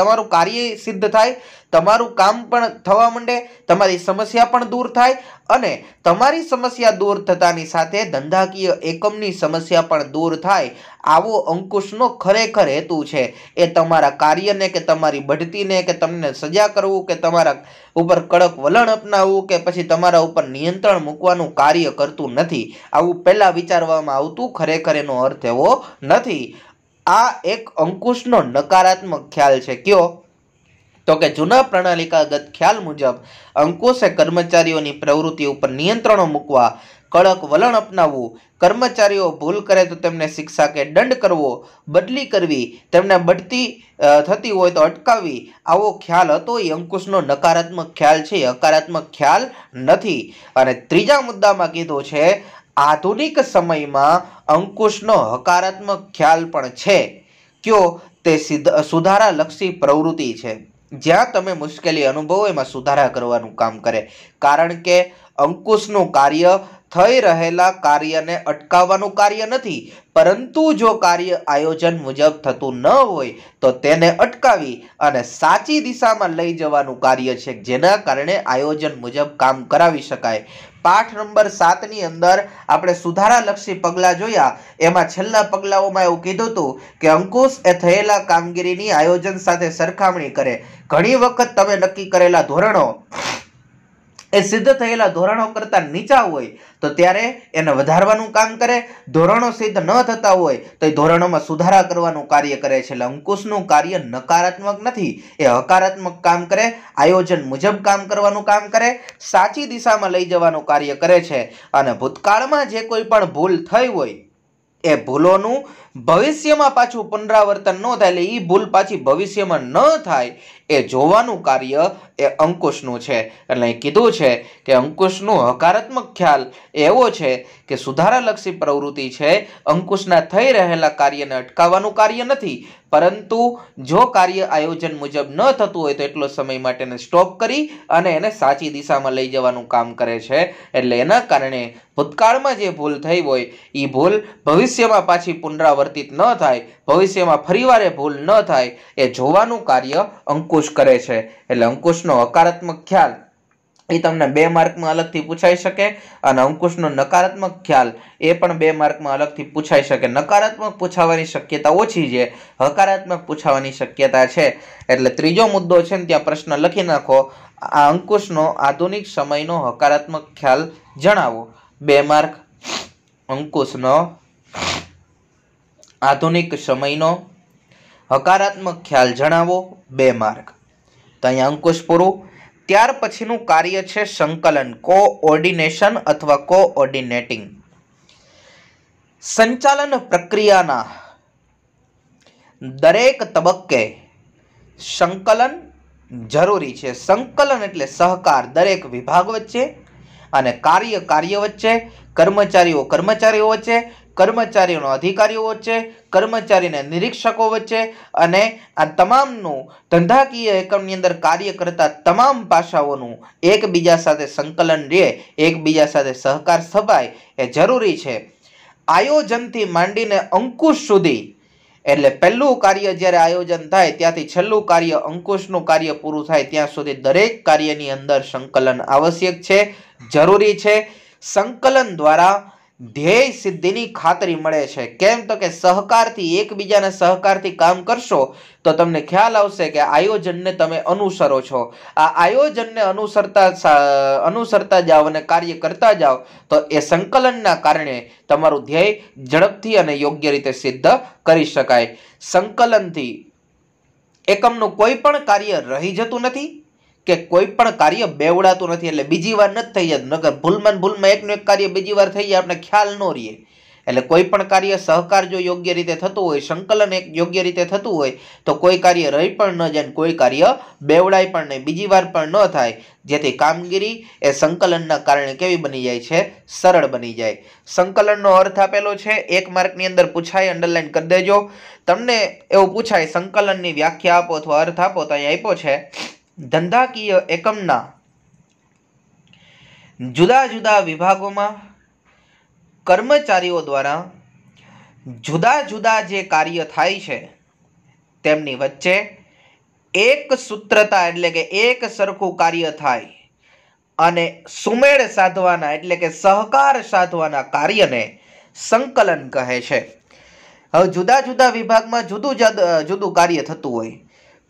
તમારું કાર્ય સિદ્ધ થાય તમારું કામ પણ થવા માંડે તમારી સમસ્યા પણ દૂર થાય અને તમારી સમસ્યા દૂર થતાની સાથે ધંધાકીય એકમની સમસ્યા પણ દૂર થાય આવો અંકુશનો ખરેખર હેતુ છે એ તમારા કાર્યને કે તમારી બઢતીને કે તમને સજા કરવું કે તમારા ઉપર કડક વલણ અપનાવવું કે પછી તમારા ઉપર નિયંત્રણ મૂકવાનું કાર્ય કરતું નથી આવું પહેલાં વિચારવામાં આવતું ખરેખર એનો અર્થ એવો નથી આ એક અંકુશનો નકારાત્મક ખ્યાલ છે કયો તો કે જૂના પ્રણાલિકાગત ખ્યાલ મુજબ અંકુશે કર્મચારીઓની પ્રવૃત્તિ ઉપર નિયંત્રણો મૂકવા કડક વલણ અપનાવવું કર્મચારીઓ ભૂલ કરે તો તેમને શિક્ષા કે દંડ કરવો બદલી કરવી તેમને બઢતી થતી હોય તો અટકાવવી આવો ખ્યાલ હતો એ અંકુશનો નકારાત્મક ખ્યાલ છે હકારાત્મક ખ્યાલ નથી અને ત્રીજા મુદ્દામાં કીધો છે આધુનિક સમયમાં અંકુશનો હકારાત્મક ખ્યાલ પણ છે કયો તે સુધારાલક્ષી પ્રવૃત્તિ છે જ્યાં તમે મુશ્કેલી અનુભવો એમાં સુધારા કરવાનું કામ કરે કારણ કે અંકુશનું કાર્ય થઈ રહેલા કાર્યને અટકાવવાનું કાર્ય નથી પરંતુ જો કાર્ય આયોજન મુજબ થતું ન હોય તો તેને અટકાવી અને સાચી દિશામાં લઈ જવાનું કાર્ય છે જેના કારણે આયોજન મુજબ કામ કરાવી શકાય પાઠ નંબર સાતની અંદર આપણે સુધારાલક્ષી પગલાં જોયા એમાં છેલ્લા પગલાઓમાં એવું કીધું હતું કે અંકુશ એ થયેલા કામગીરીની આયોજન સાથે સરખામણી કરે ઘણી વખત તમે નક્કી કરેલા ધોરણો એ સિદ્ધ થયેલા ધોરણો કરતાં નીચા હોય તો ત્યારે એને વધારવાનું કામ કરે ધોરણો સિદ્ધ ન થતા હોય તો એ ધોરણોમાં સુધારા કરવાનું કાર્ય કરે છે એટલે અંકુશનું કાર્ય નકારાત્મક નથી એ હકારાત્મક કામ કરે આયોજન મુજબ કામ કરવાનું કામ કરે સાચી દિશામાં લઈ જવાનું કાર્ય કરે છે અને ભૂતકાળમાં જે કોઈ પણ ભૂલ થઈ હોય એ ભૂલોનું ભવિષ્યમાં પાછું પુનરાવર્તન ન થાય એટલે એ ભૂલ પાછી ભવિષ્યમાં ન થાય એ જોવાનું કાર્ય એ અંકુશનું છે એટલે કીધું છે કે અંકુશનું હકારાત્મક ખ્યાલ એવો છે કે સુધારાલક્ષી પ્રવૃત્તિ છે અંકુશના થઈ રહેલા કાર્યને અટકાવવાનું કાર્ય નથી પરંતુ જો કાર્ય આયોજન મુજબ ન થતું હોય તો એટલો સમય માટે એને સ્ટોપ કરી અને એને સાચી દિશામાં લઈ જવાનું કામ કરે છે એટલે એના કારણે ભૂતકાળમાં જે ભૂલ થઈ હોય એ ભૂલ ભવિષ્યમાં પાછી પુનરાવર્તિત ન થાય ભવિષ્યમાં ફરીવારે ભૂલ ન થાય એ જોવાનું કાર્ય અંકુશ કરે છે એટલે અંકુશનો હકારાત્મક ખ્યાલ એ તમને બે માર્કમાં અલગથી પૂછાઈ શકે અને અંકુશનો નકારાત્મક ખ્યાલ એ પણ બે માર્કમાં અલગથી પૂછાઈ શકે નકારાત્મક પૂછાવાની શક્યતા ઓછી છે હકારાત્મક પૂછાવાની શક્યતા છે એટલે ત્રીજો મુદ્દો છે ને ત્યાં પ્રશ્ન લખી નાખો આ અંકુશનો આધુનિક સમયનો હકારાત્મક ખ્યાલ જણાવો બે માર્ક અંકુશનો આધુનિક સમયનો હકારાત્મક ખ્યાલ જણાવો બે માર્ક તો અહીંયા અંકુશ પૂરું ત્યાર પછીનું કાર્ય છે સંકલન કોઓર્ડિનેશન અથવા કોઓર્ડિનેટિંગ સંચાલન પ્રક્રિયાના દરેક તબક્કે સંકલન જરૂરી છે સંકલન એટલે સહકાર દરેક વિભાગ વચ્ચે અને કાર્ય કાર્ય વચ્ચે કર્મચારીઓ કર્મચારીઓ વચ્ચે કર્મચારીઓનો અધિકારીઓ વચ્ચે કર્મચારીને નિરીક્ષકો વચ્ચે અને આ તમામનું ધંધાકીય એકમની અંદર કાર્ય કરતા તમામ પાસાઓનું એકબીજા સાથે સંકલન રહે એકબીજા સાથે સહકાર સભાય એ જરૂરી છે આયોજનથી માંડીને અંકુશ સુધી એટલે પહેલું કાર્ય જ્યારે આયોજન થાય ત્યાંથી છેલ્લું કાર્ય અંકુશનું કાર્ય પૂરું થાય ત્યાં સુધી દરેક કાર્યની અંદર સંકલન આવશ્યક છે જરૂરી છે સંકલન દ્વારા ધ્યેય સિદ્ધિની ખાતરી મળે છે કેમ તો કે સહકારથી એકબીજાના સહકારથી કામ કરશો તો તમને ખ્યાલ આવશે કે આયોજનને તમે અનુસરો છો આ આયોજનને અનુસરતા અનુસરતા જાઓ અને કાર્ય કરતા જાઓ તો એ સંકલનના કારણે તમારું ધ્યેય ઝડપથી અને યોગ્ય રીતે સિદ્ધ કરી શકાય સંકલનથી એકમનું કોઈ પણ કાર્ય રહી જતું નથી કે કોઈ પણ કાર્ય બેવડાતું નથી એટલે બીજી વાર નથી થઈ જતું નગર ભૂલમાં ભૂલમાં એકનું એક કાર્ય બીજી વાર થઈ જાય આપણે ખ્યાલ ન રહીએ એટલે કોઈ પણ કાર્ય સહકાર જો યોગ્ય રીતે થતું હોય સંકલન એક યોગ્ય રીતે થતું હોય તો કોઈ કાર્ય રહી પણ ન જાય કોઈ કાર્ય બેવડાય પણ નહીં બીજી વાર પણ ન થાય જેથી કામગીરી એ સંકલનના કારણે કેવી બની જાય છે સરળ બની જાય સંકલનનો અર્થ આપેલો છે એક માર્કની અંદર પૂછાય અંડરલાઈન કરી દેજો તમને એવું પૂછાય સંકલનની વ્યાખ્યા આપો અથવા અર્થ આપો તો અહીં આપ્યો છે ધંધાકીય એકમના જુદા જુદા વિભાગોમાં કર્મચારીઓ દ્વારા જુદા જુદા જે કાર્ય થાય છે તેમની વચ્ચે એક સૂત્રતા એટલે કે એક સરખું કાર્ય થાય અને સુમેળ સાધવાના એટલે કે સહકાર સાધવાના કાર્યને સંકલન કહે છે હવે જુદા જુદા વિભાગમાં જુદું જુદું કાર્ય થતું હોય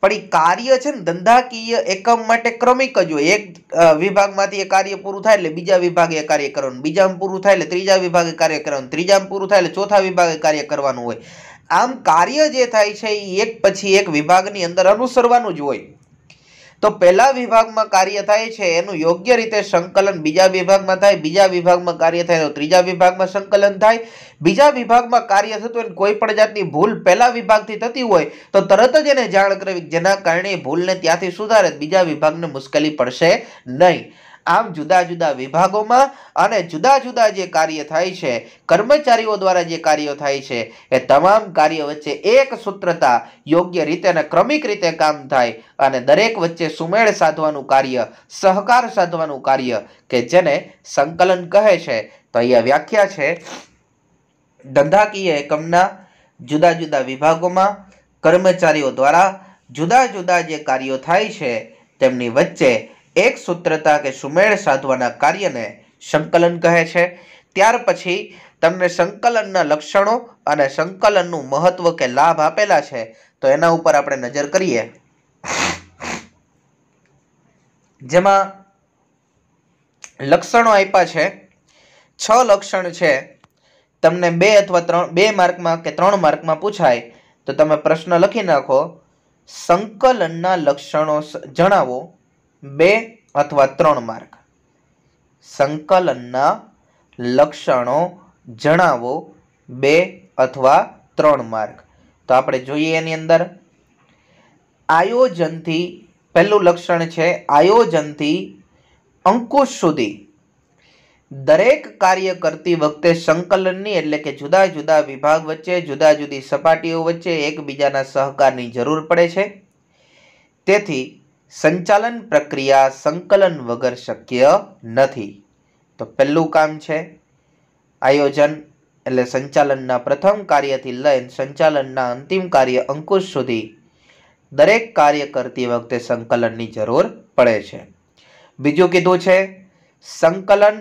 પણ એ કાર્ય છે ને ધંધાકીય એકમ માટે ક્રમિક જ હોય એક વિભાગમાંથી એ કાર્ય પૂરું થાય એટલે બીજા વિભાગે એ કાર્ય કરવાનું બીજામાં પૂરું થાય એટલે ત્રીજા વિભાગે કાર્ય કરવાનું ત્રીજામાં પૂરું થાય એટલે ચોથા વિભાગે કાર્ય કરવાનું હોય આમ કાર્ય જે થાય છે એ એક પછી એક વિભાગની અંદર અનુસરવાનું જ હોય તો પહેલા વિભાગમાં કાર્ય થાય છે એનું યોગ્ય રીતે સંકલન બીજા વિભાગમાં થાય બીજા વિભાગમાં કાર્ય થાય તો ત્રીજા વિભાગમાં સંકલન થાય બીજા વિભાગમાં કાર્ય થતું હોય કોઈ પણ જાતની ભૂલ પહેલા વિભાગથી થતી હોય તો તરત જ એને જાણ કરવી જેના કારણે ભૂલને ત્યાંથી સુધારે બીજા વિભાગને મુશ્કેલી પડશે નહીં આમ જુદા જુદા વિભાગોમાં અને જુદા જુદા જે કાર્ય થાય છે કર્મચારીઓ દ્વારા જે કાર્યો થાય છે એ તમામ કાર્યો વચ્ચે એક સૂત્રતા યોગ્ય રીતે અને ક્રમિક રીતે કામ થાય અને દરેક વચ્ચે સુમેળ સાધવાનું કાર્ય સહકાર સાધવાનું કાર્ય કે જેને સંકલન કહે છે તો અહીંયા વ્યાખ્યા છે ધંધાકીય એકમના જુદા જુદા વિભાગોમાં કર્મચારીઓ દ્વારા જુદા જુદા જે કાર્યો થાય છે તેમની વચ્ચે એક સૂત્રતા કે સુમેળ સાધવાના કાર્યને સંકલન કહે છે ત્યાર પછી તમને સંકલનના લક્ષણો અને સંકલનનું મહત્વ કે લાભ આપેલા છે તો એના ઉપર આપણે નજર કરીએ જેમાં લક્ષણો આપ્યા છે છ લક્ષણ છે તમને બે અથવા ત્રણ બે માર્કમાં કે ત્રણ માર્કમાં પૂછાય તો તમે પ્રશ્ન લખી નાખો સંકલનના લક્ષણો જણાવો બે અથવા ત્રણ માર્ક સંકલનના લક્ષણો જણાવો બે અથવા ત્રણ માર્ક તો આપણે જોઈએ એની અંદર આયોજનથી પહેલું લક્ષણ છે આયોજનથી અંકુશ સુધી દરેક કાર્ય કરતી વખતે સંકલનની એટલે કે જુદા જુદા વિભાગ વચ્ચે જુદા જુદી સપાટીઓ વચ્ચે એકબીજાના સહકારની જરૂર પડે છે તેથી સંચાલન પ્રક્રિયા સંકલન વગર શક્ય નથી તો પહેલું કામ છે આયોજન એટલે સંચાલનના પ્રથમ કાર્યથી લઈને સંચાલનના અંતિમ કાર્ય અંકુશ સુધી દરેક કાર્ય કરતી વખતે સંકલનની જરૂર પડે છે બીજું કીધું છે સંકલન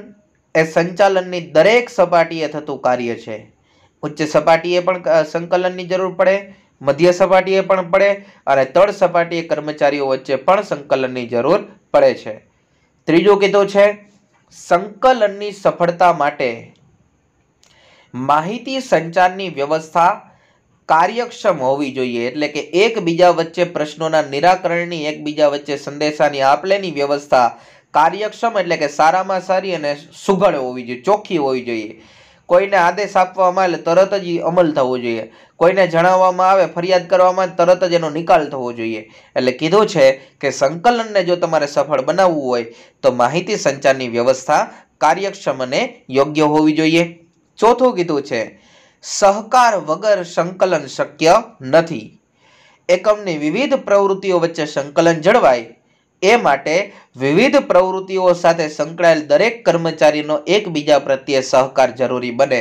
એ સંચાલનની દરેક સપાટીએ થતું કાર્ય છે ઉચ્ચ સપાટીએ પણ સંકલનની જરૂર પડે મધ્ય સપાટીએ પણ પડે અને તળ સપાટીએ કર્મચારીઓ વચ્ચે પણ સંકલનની જરૂર પડે છે ત્રીજો કીધો છે સંકલનની સફળતા માટે માહિતી સંચારની વ્યવસ્થા કાર્યક્ષમ હોવી જોઈએ એટલે કે એકબીજા વચ્ચે પ્રશ્નોના નિરાકરણની એકબીજા વચ્ચે સંદેશાની આપલેની વ્યવસ્થા કાર્યક્ષમ એટલે કે સારામાં સારી અને સુઘડ હોવી જોઈએ ચોખ્ખી હોવી જોઈએ કોઈને આદેશ આપવામાં એટલે તરત જ અમલ થવો જોઈએ કોઈને જણાવવામાં આવે ફરિયાદ કરવામાં તરત જ એનો નિકાલ થવો જોઈએ એટલે કીધું છે કે સંકલનને જો તમારે સફળ બનાવવું હોય તો માહિતી સંચારની વ્યવસ્થા કાર્યક્ષમ અને યોગ્ય હોવી જોઈએ ચોથું કીધું છે સહકાર વગર સંકલન શક્ય નથી એકમની વિવિધ પ્રવૃત્તિઓ વચ્ચે સંકલન જળવાય એ માટે વિવિધ પ્રવૃત્તિઓ સાથે સંકળાયેલ દરેક કર્મચારીનો એકબીજા પ્રત્યે સહકાર જરૂરી બને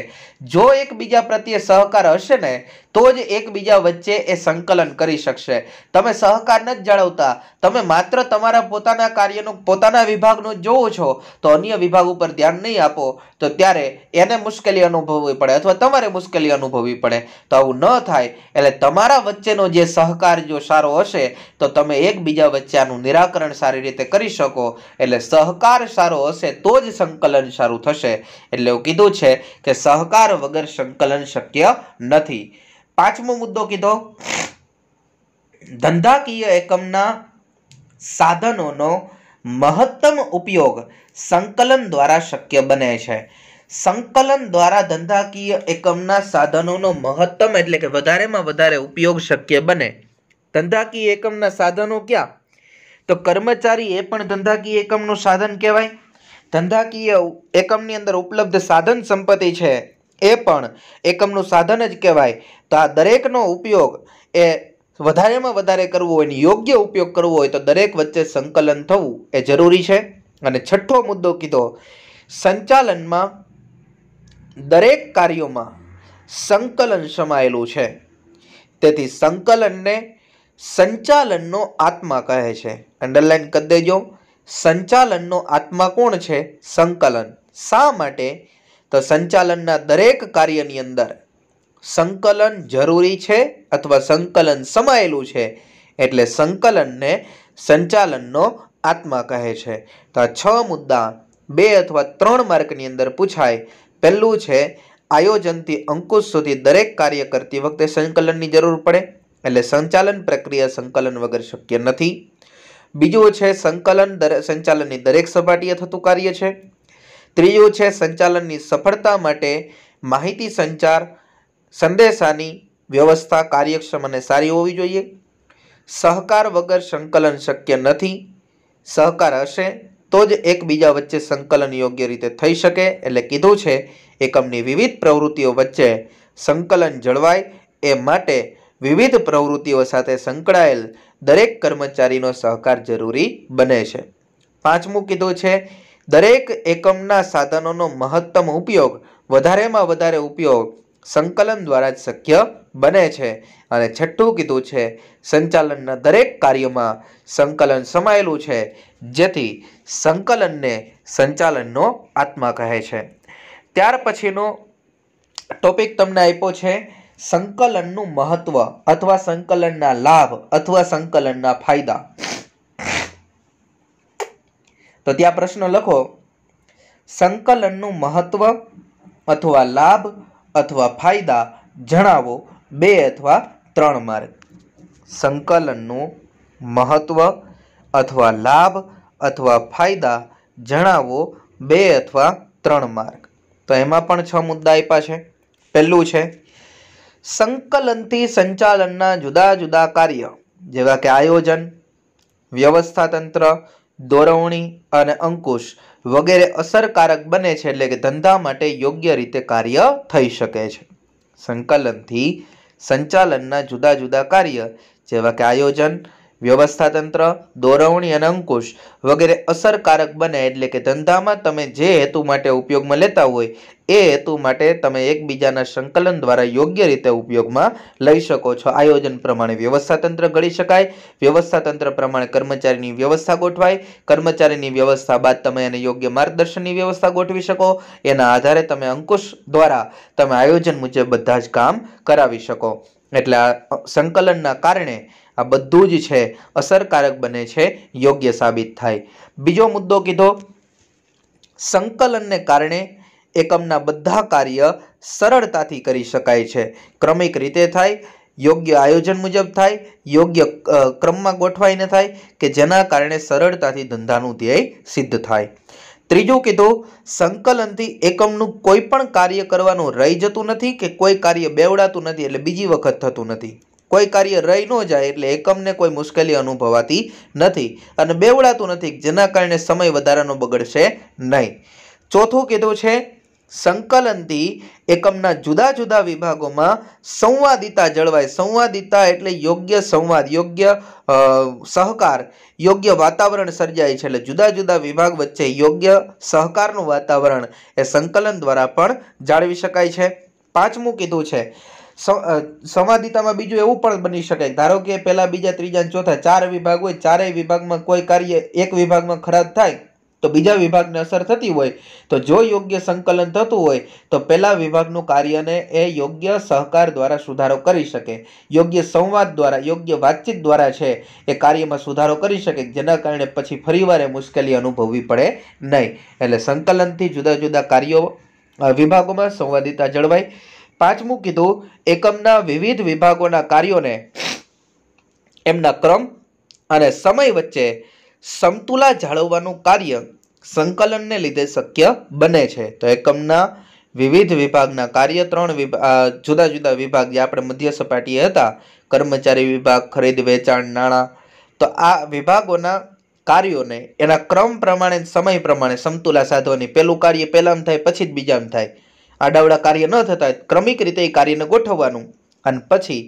જો એકબીજા પ્રત્યે સહકાર હશે ને તો જ એકબીજા વચ્ચે એ સંકલન કરી શકશે તમે સહકાર નથી જાળવતા તમે માત્ર તમારા પોતાના કાર્યનું પોતાના વિભાગનું જોવો છો તો અન્ય વિભાગ ઉપર ધ્યાન નહીં આપો તો ત્યારે એને મુશ્કેલી અનુભવવી પડે અથવા તમારે મુશ્કેલી અનુભવવી પડે તો આવું ન થાય એટલે તમારા વચ્ચેનો જે સહકાર જો સારો હશે તો તમે એકબીજા વચ્ચે આનું નિરાકરણ સારી રીતે કરી શકો એટલે સહકાર સારો હશે તો જ સંકલન સારું થશે એટલે એવું કીધું છે કે સહકાર વગર સંકલન શક્ય નથી પાંચમો મુદ્દો કીધો ધંધાકીય એકમના સાધનોનો મહત્તમ ઉપયોગ સંકલન દ્વારા શક્ય બને છે સંકલન દ્વારા ધંધાકીય એકમના સાધનોનો મહત્તમ એટલે કે વધારેમાં વધારે ઉપયોગ શક્ય બને ધંધાકીય એકમના સાધનો ક્યાં તો કર્મચારી એ પણ ધંધાકીય એકમનું સાધન કહેવાય ધંધાકીય એકમની અંદર ઉપલબ્ધ સાધન સંપત્તિ છે એ પણ એકમનું સાધન જ કહેવાય તો આ દરેકનો ઉપયોગ એ વધારેમાં વધારે કરવો હોય ને યોગ્ય ઉપયોગ કરવો હોય તો દરેક વચ્ચે સંકલન થવું એ જરૂરી છે અને છઠ્ઠો મુદ્દો કીધો સંચાલનમાં દરેક કાર્યોમાં સંકલન સમાયેલું છે તેથી સંકલનને સંચાલનનો આત્મા કહે છે અંડરલાઈન કરી દેજો સંચાલનનો આત્મા કોણ છે સંકલન શા માટે તો સંચાલનના દરેક કાર્યની અંદર સંકલન જરૂરી છે અથવા સંકલન સમાયેલું છે એટલે સંકલનને સંચાલનનો આત્મા કહે છે તો આ છ મુદ્દા બે અથવા ત્રણ માર્કની અંદર પૂછાય પહેલું છે આયોજનથી અંકુશ સુધી દરેક કાર્ય કરતી વખતે સંકલનની જરૂર પડે એટલે સંચાલન પ્રક્રિયા સંકલન વગર શક્ય નથી બીજું છે સંકલન દર સંચાલનની દરેક સપાટીએ થતું કાર્ય છે ત્રીજું છે સંચાલનની સફળતા માટે માહિતી સંચાર સંદેશાની વ્યવસ્થા કાર્યક્ષમ અને સારી હોવી જોઈએ સહકાર વગર સંકલન શક્ય નથી સહકાર હશે તો જ એકબીજા વચ્ચે સંકલન યોગ્ય રીતે થઈ શકે એટલે કીધું છે એકમની વિવિધ પ્રવૃત્તિઓ વચ્ચે સંકલન જળવાય એ માટે વિવિધ પ્રવૃત્તિઓ સાથે સંકળાયેલ દરેક કર્મચારીનો સહકાર જરૂરી બને છે પાંચમું કીધું છે દરેક એકમના સાધનોનો મહત્તમ ઉપયોગ વધારેમાં વધારે ઉપયોગ સંકલન દ્વારા જ શક્ય બને છે અને છઠ્ઠું કીધું છે સંચાલનના દરેક કાર્યમાં સંકલન સમાયેલું છે જેથી સંકલનને સંચાલનનો આત્મા કહે છે ત્યાર પછીનો ટોપિક તમને આપ્યો છે સંકલનનું મહત્વ અથવા સંકલનના લાભ અથવા સંકલનના ફાયદા તો ત્યાં પ્રશ્ન લખો સંકલનનું મહત્વ અથવા લાભ અથવા ફાયદા જણાવો બે અથવા ત્રણ માર્ક સંકલનનું મહત્વ અથવા લાભ અથવા ફાયદા જણાવો બે અથવા ત્રણ માર્ક તો એમાં પણ છ મુદ્દા આપ્યા છે પહેલું છે સંકલનથી સંચાલનના જુદા જુદા કાર્ય જેવા કે આયોજન વ્યવસ્થાતંત્ર દોરવણી અને અંકુશ વગેરે અસરકારક બને છે એટલે કે ધંધા માટે યોગ્ય રીતે કાર્ય થઈ શકે છે સંકલનથી સંચાલનના જુદા જુદા કાર્ય જેવા કે આયોજન વ્યવસ્થાતંત્ર દોરવણી અને અંકુશ વગેરે અસરકારક બને એટલે કે ધંધામાં તમે જે હેતુ માટે ઉપયોગમાં લેતા હોય એ હેતુ માટે તમે એકબીજાના સંકલન દ્વારા યોગ્ય રીતે ઉપયોગમાં લઈ શકો છો આયોજન પ્રમાણે વ્યવસ્થાતંત્ર ઘડી શકાય વ્યવસ્થાતંત્ર પ્રમાણે કર્મચારીની વ્યવસ્થા ગોઠવાય કર્મચારીની વ્યવસ્થા બાદ તમે એને યોગ્ય માર્ગદર્શનની વ્યવસ્થા ગોઠવી શકો એના આધારે તમે અંકુશ દ્વારા તમે આયોજન મુજબ બધા જ કામ કરાવી શકો એટલે આ સંકલનના કારણે આ બધું જ છે અસરકારક બને છે યોગ્ય સાબિત થાય બીજો મુદ્દો કીધો સંકલનને કારણે એકમના બધા કાર્ય સરળતાથી કરી શકાય છે ક્રમિક રીતે થાય યોગ્ય આયોજન મુજબ થાય યોગ્ય ક્રમમાં ગોઠવાઈને થાય કે જેના કારણે સરળતાથી ધંધાનું ધ્યેય સિદ્ધ થાય ત્રીજું કીધું સંકલનથી એકમનું કોઈ પણ કાર્ય કરવાનું રહી જતું નથી કે કોઈ કાર્ય બેવડાતું નથી એટલે બીજી વખત થતું નથી કોઈ કાર્ય રહી ન જાય એટલે એકમને કોઈ મુશ્કેલી અનુભવાતી નથી અને બેવડાતું નથી જેના કારણે સમય વધારાનો બગડશે નહીં ચોથું કીધું છે સંકલનથી એકમના જુદા જુદા વિભાગોમાં સંવાદિતા જળવાય સંવાદિતા એટલે યોગ્ય સંવાદ યોગ્ય સહકાર યોગ્ય વાતાવરણ સર્જાય છે એટલે જુદા જુદા વિભાગ વચ્ચે યોગ્ય સહકારનું વાતાવરણ એ સંકલન દ્વારા પણ જાળવી શકાય છે પાંચમું કીધું છે સંવાદિતામાં બીજું એવું પણ બની શકે ધારો કે પહેલા બીજા ત્રીજા ચોથા ચાર વિભાગ હોય ચારેય વિભાગમાં કોઈ કાર્ય એક વિભાગમાં ખરાબ થાય તો બીજા વિભાગને અસર થતી હોય તો જો યોગ્ય સંકલન થતું હોય તો પહેલા વિભાગનું કાર્યને એ યોગ્ય સહકાર દ્વારા સુધારો કરી શકે યોગ્ય સંવાદ દ્વારા યોગ્ય વાતચીત દ્વારા છે એ કાર્યમાં સુધારો કરી શકે જેના કારણે પછી ફરીવારે મુશ્કેલી અનુભવવી પડે નહીં એટલે સંકલનથી જુદા જુદા કાર્યો વિભાગોમાં સંવાદિતા જળવાય પાંચમું કીધું એકમના વિવિધ વિભાગોના કાર્યોને એમના ક્રમ અને સમય વચ્ચે સમતુલા જાળવવાનું કાર્ય સંકલનને લીધે શક્ય બને છે તો એકમના વિવિધ વિભાગના કાર્ય ત્રણ જુદા જુદા વિભાગ જે આપણે મધ્ય સપાટીએ હતા કર્મચારી વિભાગ ખરીદ વેચાણ નાણાં તો આ વિભાગોના કાર્યોને એના ક્રમ પ્રમાણે સમય પ્રમાણે સમતુલા સાધવાની પહેલું કાર્ય પહેલાં થાય પછી જ બીજામાં થાય આડાવડા કાર્ય ન થતા ક્રમિક રીતે એ કાર્યને ગોઠવવાનું અને પછી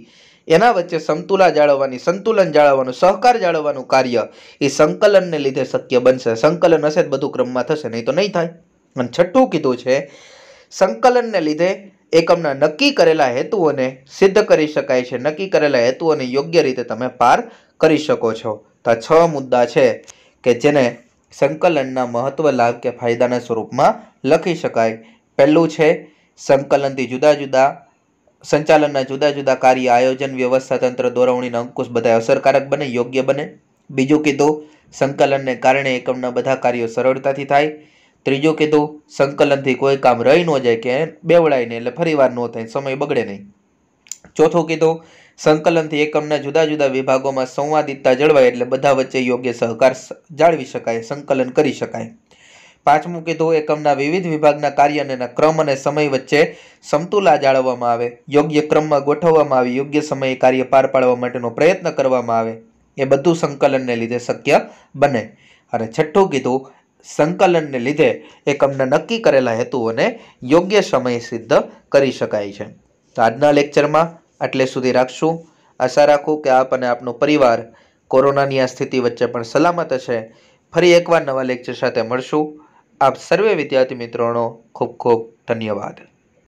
એના વચ્ચે સમતુલા જાળવવાની સંતુલન જાળવવાનું સહકાર જાળવવાનું કાર્ય એ સંકલનને લીધે શક્ય બનશે સંકલન હશે જ બધું ક્રમમાં થશે નહીં તો નહીં થાય અને છઠ્ઠું કીધું છે સંકલનને લીધે એકમના નક્કી કરેલા હેતુઓને સિદ્ધ કરી શકાય છે નક્કી કરેલા હેતુઓને યોગ્ય રીતે તમે પાર કરી શકો છો તો આ છ મુદ્દા છે કે જેને સંકલનના મહત્વ લાભ કે ફાયદાના સ્વરૂપમાં લખી શકાય પહેલું છે સંકલનથી જુદા જુદા સંચાલનના જુદા જુદા કાર્ય આયોજન વ્યવસ્થા તંત્ર દોરવણીના અંકુશ બધા અસરકારક બને યોગ્ય બને બીજું કીધું સંકલનને કારણે એકમના બધા કાર્યો સરળતાથી થાય ત્રીજું કીધું સંકલનથી કોઈ કામ રહી ન જાય કે બેવડાય નહીં એટલે ફરીવાર ન થાય સમય બગડે નહીં ચોથું કીધું સંકલનથી એકમના જુદા જુદા વિભાગોમાં સંવાદિતતા જળવાય એટલે બધા વચ્ચે યોગ્ય સહકાર જાળવી શકાય સંકલન કરી શકાય પાંચમું કીધું એકમના વિવિધ વિભાગના કાર્ય અને ક્રમ અને સમય વચ્ચે સમતુલા જાળવવામાં આવે યોગ્ય ક્રમમાં ગોઠવવામાં આવે યોગ્ય સમયે કાર્ય પાર પાડવા માટેનો પ્રયત્ન કરવામાં આવે એ બધું સંકલનને લીધે શક્ય બને અને છઠ્ઠું કીધું સંકલનને લીધે એકમના નક્કી કરેલા હેતુઓને યોગ્ય સમયે સિદ્ધ કરી શકાય છે તો આજના લેક્ચરમાં આટલે સુધી રાખશું આશા રાખું કે આપ અને આપનો પરિવાર કોરોનાની આ સ્થિતિ વચ્ચે પણ સલામત હશે ફરી એકવાર નવા લેક્ચર સાથે મળશું આપ સર્વે વિદ્યાર્થી મિત્રોનો ખૂબ ખૂબ ધન્યવાદ